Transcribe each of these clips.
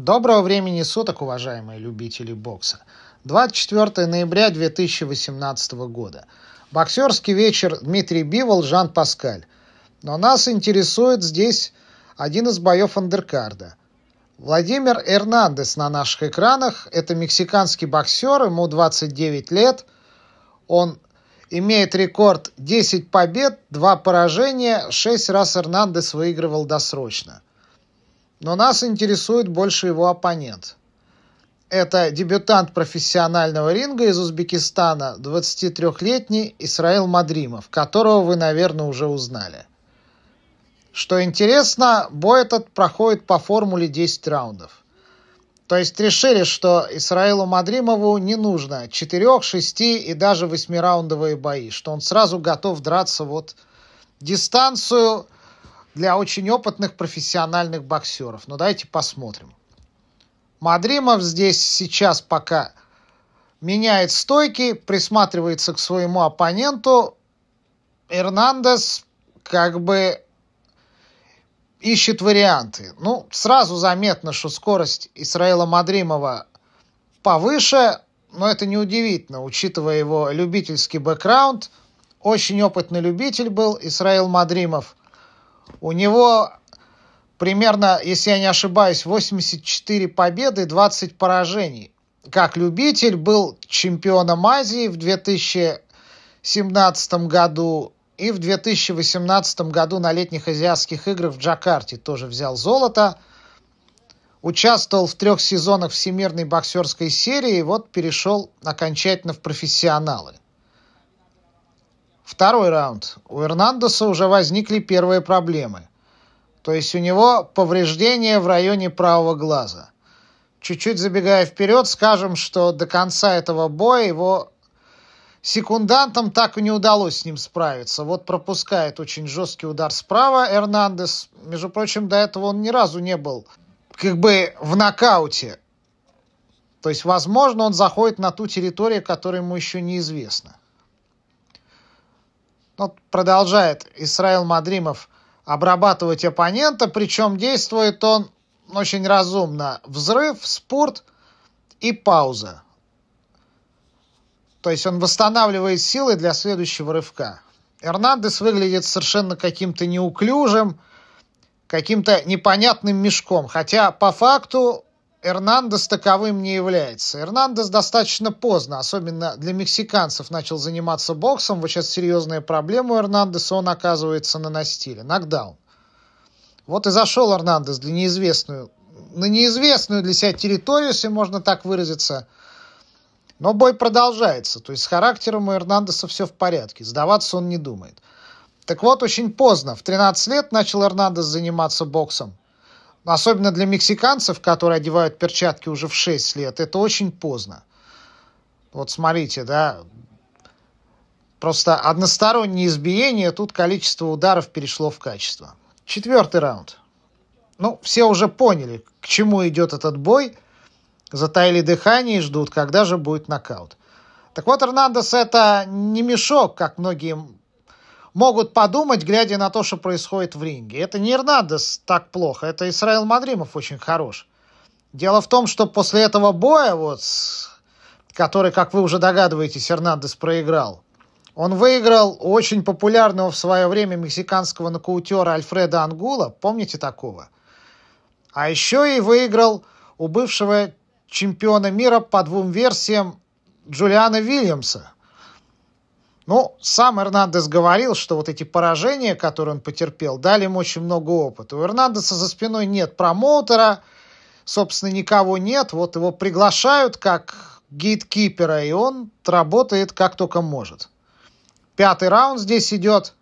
Доброго времени суток, уважаемые любители бокса. 24 ноября 2018 года. Боксерский вечер Дмитрий Бивол, Жан Паскаль. Но нас интересует здесь один из боев андеркарда. Владимир Эрнандес на наших экранах. Это мексиканский боксер, ему 29 лет. Он имеет рекорд 10 побед, 2 поражения, 6 раз Эрнандес выигрывал досрочно – но нас интересует больше его оппонент. Это дебютант профессионального ринга из Узбекистана, 23-летний Исраил Мадримов, которого вы, наверное, уже узнали. Что интересно, бой этот проходит по формуле 10 раундов. То есть решили, что Исраилу Мадримову не нужно 4, 6 и даже 8-раундовые бои, что он сразу готов драться вот дистанцию для очень опытных профессиональных боксеров. Но ну, давайте посмотрим. Мадримов здесь сейчас пока меняет стойки, присматривается к своему оппоненту. Эрнандес как бы ищет варианты. Ну, сразу заметно, что скорость Исраила Мадримова повыше, но это неудивительно, учитывая его любительский бэкграунд. Очень опытный любитель был Исраил Мадримов – у него примерно, если я не ошибаюсь, 84 победы, 20 поражений. Как любитель был чемпионом Азии в 2017 году и в 2018 году на летних азиатских играх в Джакарте тоже взял золото. Участвовал в трех сезонах Всемирной боксерской серии и вот перешел окончательно в профессионалы. Второй раунд. У Эрнандеса уже возникли первые проблемы. То есть у него повреждение в районе правого глаза. Чуть-чуть забегая вперед, скажем, что до конца этого боя его секундантам так и не удалось с ним справиться. Вот пропускает очень жесткий удар справа Эрнандес. Между прочим, до этого он ни разу не был как бы в нокауте. То есть, возможно, он заходит на ту территорию, которая ему еще неизвестна. Ну, продолжает Исраил Мадримов обрабатывать оппонента, причем действует он очень разумно. Взрыв, спорт и пауза. То есть он восстанавливает силы для следующего рывка. Эрнандес выглядит совершенно каким-то неуклюжим, каким-то непонятным мешком. Хотя по факту Эрнандес таковым не является. Эрнандес достаточно поздно, особенно для мексиканцев, начал заниматься боксом. Вот сейчас серьезная проблема у Эрнандеса, он оказывается на настиле, нокдаун. Вот и зашел Эрнандес для неизвестную, на неизвестную для себя территорию, если можно так выразиться. Но бой продолжается, то есть с характером у Эрнандеса все в порядке, сдаваться он не думает. Так вот, очень поздно, в 13 лет начал Эрнандес заниматься боксом – Особенно для мексиканцев, которые одевают перчатки уже в 6 лет, это очень поздно. Вот смотрите, да, просто одностороннее избиение, тут количество ударов перешло в качество. Четвертый раунд. Ну, все уже поняли, к чему идет этот бой. Затаили дыхание и ждут, когда же будет нокаут. Так вот, Эрнандес это не мешок, как многие могут подумать, глядя на то, что происходит в ринге. Это не Эрнандес так плохо, это Исраил Мадримов очень хорош. Дело в том, что после этого боя, вот, который, как вы уже догадываетесь, Эрнандес проиграл, он выиграл очень популярного в свое время мексиканского нокаутера Альфреда Ангула, помните такого? А еще и выиграл у бывшего чемпиона мира по двум версиям Джулиана Вильямса – ну, сам Эрнандес говорил, что вот эти поражения, которые он потерпел, дали ему очень много опыта. У Эрнандеса за спиной нет промоутера, собственно, никого нет. Вот его приглашают как гейткипера, и он работает как только может. Пятый раунд здесь идет.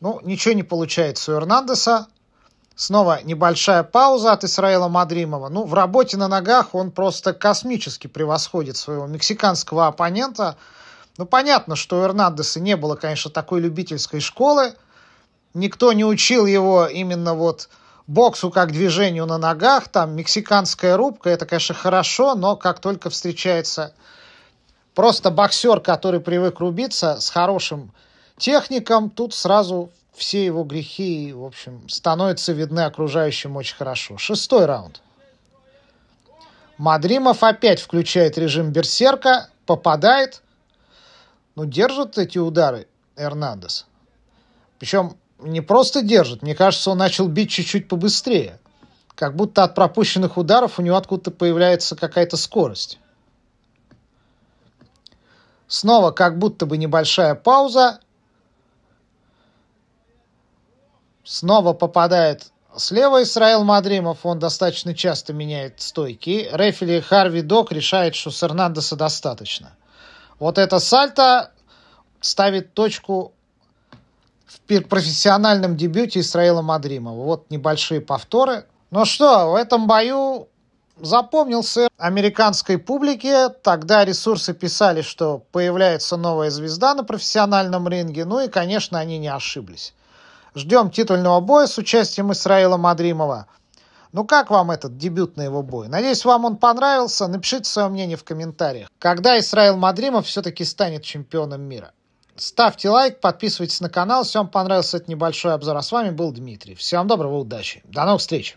Ну, ничего не получается у Эрнандеса. Снова небольшая пауза от Исраила Мадримова. Ну, в работе на ногах он просто космически превосходит своего мексиканского оппонента – ну, понятно, что у Эрнандеса не было, конечно, такой любительской школы. Никто не учил его именно вот боксу как движению на ногах. Там мексиканская рубка, это, конечно, хорошо, но как только встречается просто боксер, который привык рубиться с хорошим техником, тут сразу все его грехи, в общем, становятся видны окружающим очень хорошо. Шестой раунд. Мадримов опять включает режим берсерка, попадает – ну, держит эти удары Эрнандес. Причем не просто держит, мне кажется, он начал бить чуть-чуть побыстрее. Как будто от пропущенных ударов у него откуда-то появляется какая-то скорость. Снова как будто бы небольшая пауза. Снова попадает слева Исраил Мадримов. Он достаточно часто меняет стойки. Рефили Харви Док решает, что с Эрнандеса достаточно – вот это сальто ставит точку в профессиональном дебюте Исраила Мадримова. Вот небольшие повторы. Ну что, в этом бою запомнился американской публике. Тогда ресурсы писали, что появляется новая звезда на профессиональном ринге. Ну и, конечно, они не ошиблись. Ждем титульного боя с участием Исраила Мадримова. Ну как вам этот дебютный его бой? Надеюсь, вам он понравился. Напишите свое мнение в комментариях. Когда Исраил Мадримов все-таки станет чемпионом мира? Ставьте лайк, подписывайтесь на канал. Если вам понравился этот небольшой обзор, а с вами был Дмитрий. Всем доброго, удачи. До новых встреч.